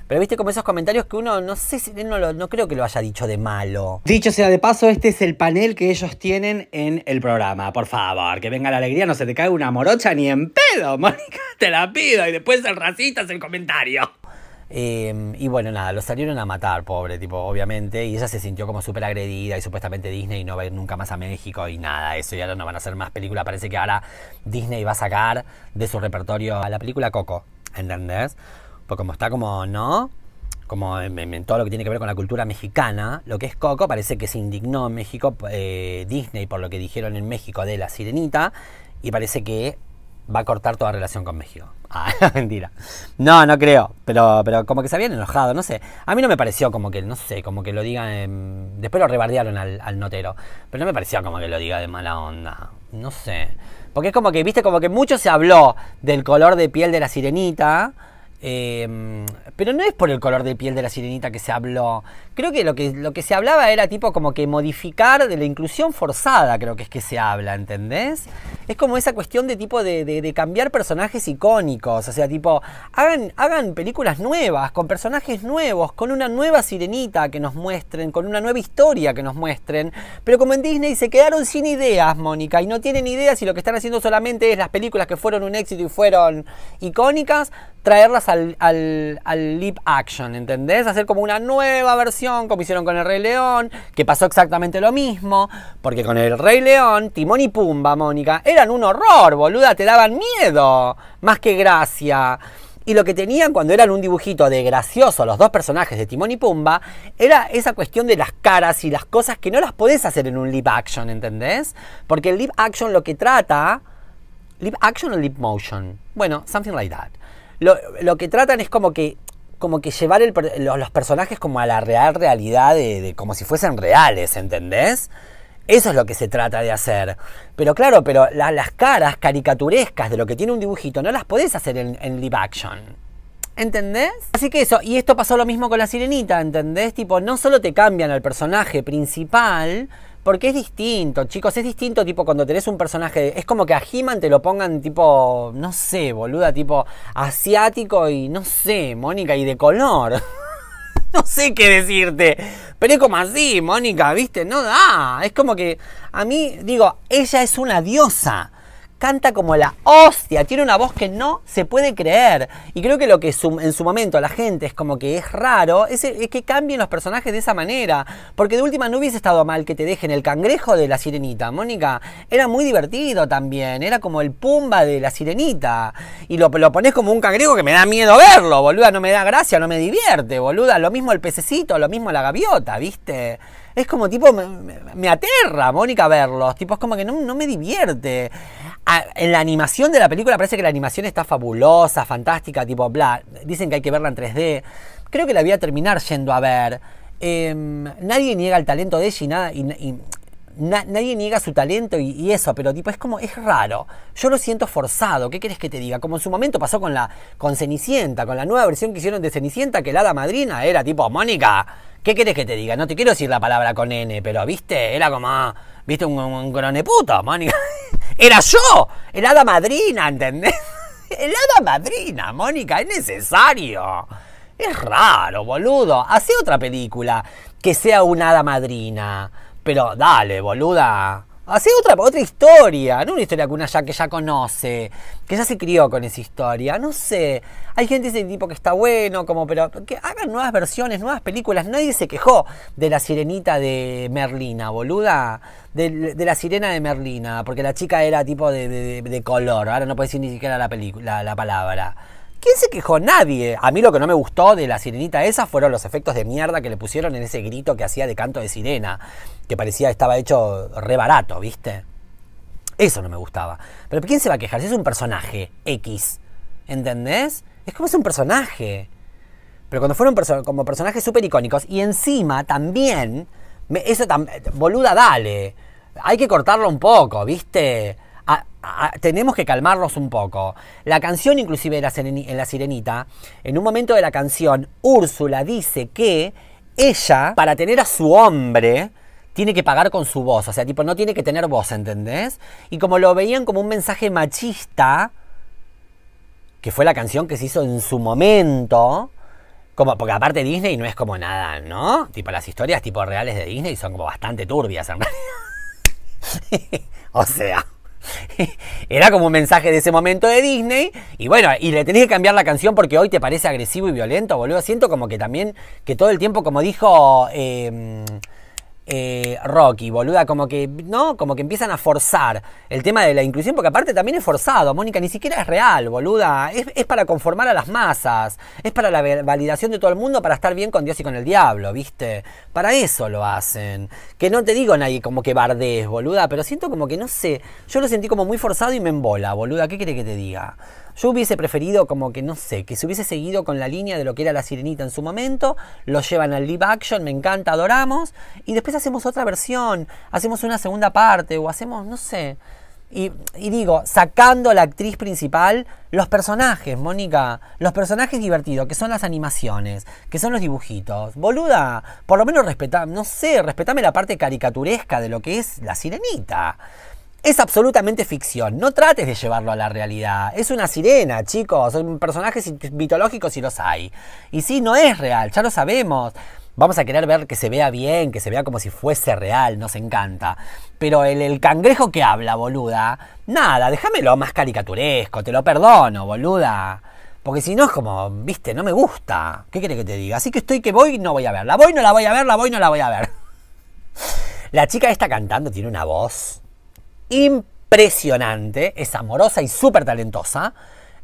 Pero viste como esos comentarios que uno no sé si no, lo, no creo que lo haya dicho de malo. Dicho sea de paso, este es el panel que ellos tienen en el programa. Por favor, que venga la alegría, no se te caiga una morocha ni en pedo, Mónica, te la pido. Y después el racista es el comentario. Em, y bueno, nada, lo salieron a matar, pobre, tipo, obviamente. Y ella se sintió como súper agredida y supuestamente Disney no va a ir nunca más a México y nada, eso. ya no van a hacer más películas. Parece que ahora Disney va a sacar de su repertorio a la película Coco, ¿entendés? Pues como está como, ¿no? como en, todo lo que tiene que ver con la cultura mexicana, lo que es Coco, parece que se indignó en México eh, Disney por lo que dijeron en México de la sirenita y parece que va a cortar toda relación con México. *laughs* Ah, *laughs* mentira. No, no creo. Pero, pero como que se habían enojado, no sé. A mí no me pareció como que, no sé, como que lo digan. después lo rebardearon al, al, notero. Pero no me pareció como que lo diga de mala onda. No sé. Porque es como que, viste, como que mucho se habló del color de piel de la sirenita. Em, pero no es por el color de piel de la sirenita que se habló. Creo que lo, que lo que se hablaba era tipo como que modificar de la inclusión forzada, creo que es que se habla, ¿entendés? Es como esa cuestión de tipo de, cambiar personajes icónicos. O sea, tipo, hagan, hagan películas nuevas, con personajes nuevos, con una nueva sirenita que nos muestren, con una nueva historia que nos muestren. Pero como en Disney se quedaron sin ideas, Mónica, y no tienen ideas y lo que están haciendo solamente es las películas que fueron un éxito y fueron icónicas, traerlas al, lip action, ¿entendés? Hacer como una nueva versión, como hicieron con el Rey León, que pasó exactamente lo mismo, porque con el Rey León, Timón y Pumba, Mónica, eran un horror, boluda, te daban miedo, más que gracia. Y lo que tenían cuando eran un dibujito de gracioso los dos personajes de Timón y Pumba era esa cuestión de las caras y las cosas que no las podés hacer en un lip action, ¿entendés? Porque el lip action lo que trata. lip action o lip motion. Bueno, something like that. Lo, que tratan es como que como que llevar los, personajes como a la real realidad, de, como si fuesen reales, ¿entendés? Eso es lo que se trata de hacer. Pero claro, pero las caras caricaturescas de lo que tiene un dibujito no las podés hacer en, en live action. ¿Entendés? Así que eso, y esto pasó lo mismo con la sirenita, ¿entendés? Tipo, no solo te cambian al personaje principal, porque es distinto, chicos, es distinto tipo cuando tenés un personaje, es como que a He-Man te lo pongan tipo, no sé, boluda, tipo asiático y no sé, Mónica, y de color. *laughs* no sé qué decirte, pero es como así, Mónica, ¿viste? No da, es como que a mí digo, ella es una diosa canta como la hostia, tiene una voz que no se puede creer. Y creo que lo que en su momento a la gente es como que es raro, es, que cambien los personajes de esa manera. Porque de última no hubiese estado mal que te dejen el cangrejo de la sirenita, Mónica. Era muy divertido también, era como el pumba de la sirenita. Y lo, lo pones como un cangrejo que me da miedo verlo, boluda, no me da gracia, no me divierte, boluda. Lo mismo el pececito, lo mismo la gaviota, ¿viste? Es como tipo, me, aterra Mónica verlos, tipo, es como que no, me divierte. Ah, en la animación de la película parece que la animación está fabulosa, fantástica, tipo, bla, dicen que hay que verla en 3D. Creo que la voy a terminar yendo a ver. Em, nadie niega el talento de ella y nada, nadie niega su talento y, eso, pero tipo es como, es raro. Yo lo siento forzado, ¿qué quieres que te diga? Como en su momento pasó con la, con Cenicienta, con la nueva versión que hicieron de Cenicienta, que la hada madrina era tipo, Mónica, ¿Qué querés que te diga? No te quiero decir la palabra con N, pero viste, era como, ah, viste, un, crone puto, Mónica. *laughs* era yo, el hada madrina, ¿entendés? *laughs* el hada madrina, Mónica, es necesario. Es raro, boludo. Hace otra película que sea una hada madrina. Pero dale, boluda. Hace otra, otra historia, no una historia que una ya que ya conoce, que ya se crió con esa historia, no sé. Hay gente ese tipo que está bueno, como, pero que hagan nuevas versiones, nuevas películas. Nadie se quejó de la sirenita de Merlina, boluda. De, la sirena de Merlina, porque la chica era tipo de, color, ahora no puede decir ni siquiera la, la, la palabra. ¿Quién se quejó? Nadie. A mí lo que no me gustó de la sirenita esa fueron los efectos de mierda que le pusieron en ese grito que hacía de canto de sirena, que parecía estaba hecho re barato, ¿viste? Eso no me gustaba. Pero ¿quién se va a quejar? Si es un personaje X, ¿entendés? Es como es un personaje. Pero cuando fueron como personajes súper icónicos, y encima también, eso boluda, dale. Hay que cortarlo un poco, ¿viste? tenemos que calmarlos un poco. La canción, inclusive en la, en la Sirenita, en un momento de la canción, Úrsula dice que ella, para tener a su hombre, tiene que pagar con su voz. O sea, tipo, no tiene que tener voz, ¿entendés? Y como lo veían como un mensaje machista, que fue la canción que se hizo en su momento, como, porque aparte Disney no es como nada, ¿no? Tipo, las historias tipo reales de Disney son como bastante turbias *laughs* o sea. *laughs* Era como un mensaje de ese momento de Disney. Y bueno, y le tenés que cambiar la canción porque hoy te parece agresivo y violento, boludo. Siento como que también, que todo el tiempo, como dijo... Eh, eh, Rocky, boluda, como que, ¿no? Como que empiezan a forzar el tema de la inclusión, porque aparte también es forzado, Mónica, ni siquiera es real, boluda, es, para conformar a las masas, es para la validación de todo el mundo, para estar bien con Dios y con el diablo, ¿viste? Para eso lo hacen. Que no te digo nadie como que bardés, boluda, pero siento como que no sé, yo lo sentí como muy forzado y me embola, boluda, ¿qué quiere que te diga? Yo hubiese preferido como que, no sé, que se hubiese seguido con la línea de lo que era la sirenita en su momento, lo llevan al live action, me encanta, adoramos, y después hacemos otra versión, hacemos una segunda parte o hacemos, no sé. Y, digo, sacando a la actriz principal, los personajes, Mónica, los personajes divertidos, que son las animaciones, que son los dibujitos. Boluda, por lo menos respetame, no sé, respetame la parte caricaturesca de lo que es la sirenita es absolutamente ficción. No trates de llevarlo a la realidad. Es una sirena, chicos. Son personajes mitológicos si los hay. Y si no es real, ya lo sabemos. Vamos a querer ver que se vea bien, que se vea como si fuese real, nos encanta. Pero el, cangrejo que habla, boluda, nada, déjamelo más caricaturesco, te lo perdono, boluda. Porque si no es como, viste, no me gusta. ¿Qué querés que te diga? Así que estoy que voy, no voy a ver. La voy, no la voy a ver, la voy, no la voy a ver. *laughs* La chica está cantando, tiene una voz impresionante, es amorosa y súper talentosa,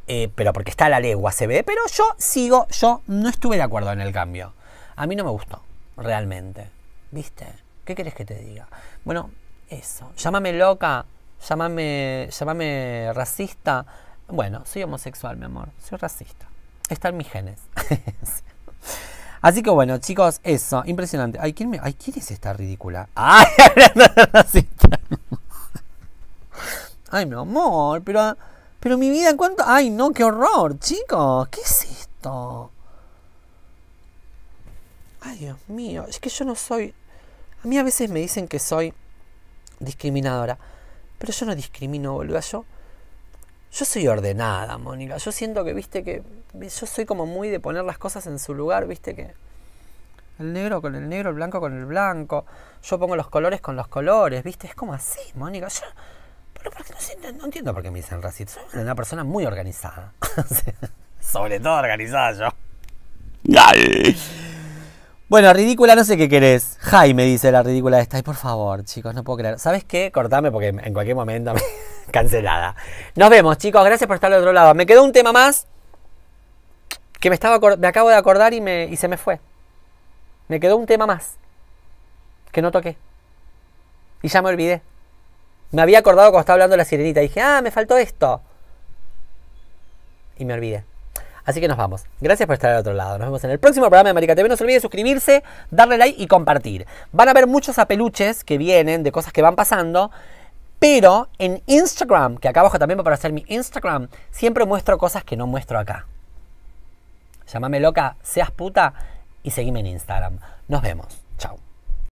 eh, pero porque está a la legua, se ve, pero yo sigo, yo no estuve de acuerdo en el cambio. A mí no me gustó, realmente. ¿Viste? ¿Qué querés que te diga? Bueno, eso. Llámame loca, llámame, llámame racista. Bueno, soy homosexual, mi amor, soy racista. Están mis genes. *laughs* Así que bueno, chicos, eso, impresionante. Ay, ¿quién, me... Ay, ¿quién es esta ridícula? *laughs* Ay, Ay, mi amor, pero, pero mi vida, ¿cuánto? Ay, no, qué horror, chicos, ¿qué es esto? Ay, Dios mío, es que yo no soy... A mí a veces me dicen que soy discriminadora, pero yo no discrimino, boludo, yo... Yo soy ordenada, Mónica. Yo siento que, viste, que yo soy como muy de poner las cosas en su lugar, viste, que el negro con el negro, el blanco con el blanco. Yo pongo los colores con los colores, viste, es como así, Mónica. Yo, no, entiendo por qué me dicen racista. Soy una persona muy organizada. *laughs* Sobre todo organizada yo. bueno, ridícula, no sé qué querés. Jaime dice la ridícula esta. Ay, por favor, chicos, no puedo creer. ¿Sabes qué? Cortame porque en cualquier momento *laughs* cancelada. Nos vemos, chicos. Gracias por estar al otro lado. Me quedó un tema más que me, estaba, me acabo de acordar y, me, y se me fue. Me quedó un tema más que no toqué. Y ya me olvidé. Me había acordado cuando estaba hablando de la sirenita. Dije, ah, me faltó esto. Y me olvidé. Así que nos vamos. Gracias por estar al otro lado. Nos vemos en el próximo programa de Marica TV. No se olvide suscribirse, darle like y compartir. Van a ver muchos apeluches que vienen de cosas que van pasando. Pero en Instagram, que acá abajo también va a aparecer mi Instagram, siempre muestro cosas que no muestro acá. Llámame loca, seas puta y seguime en Instagram. Nos vemos.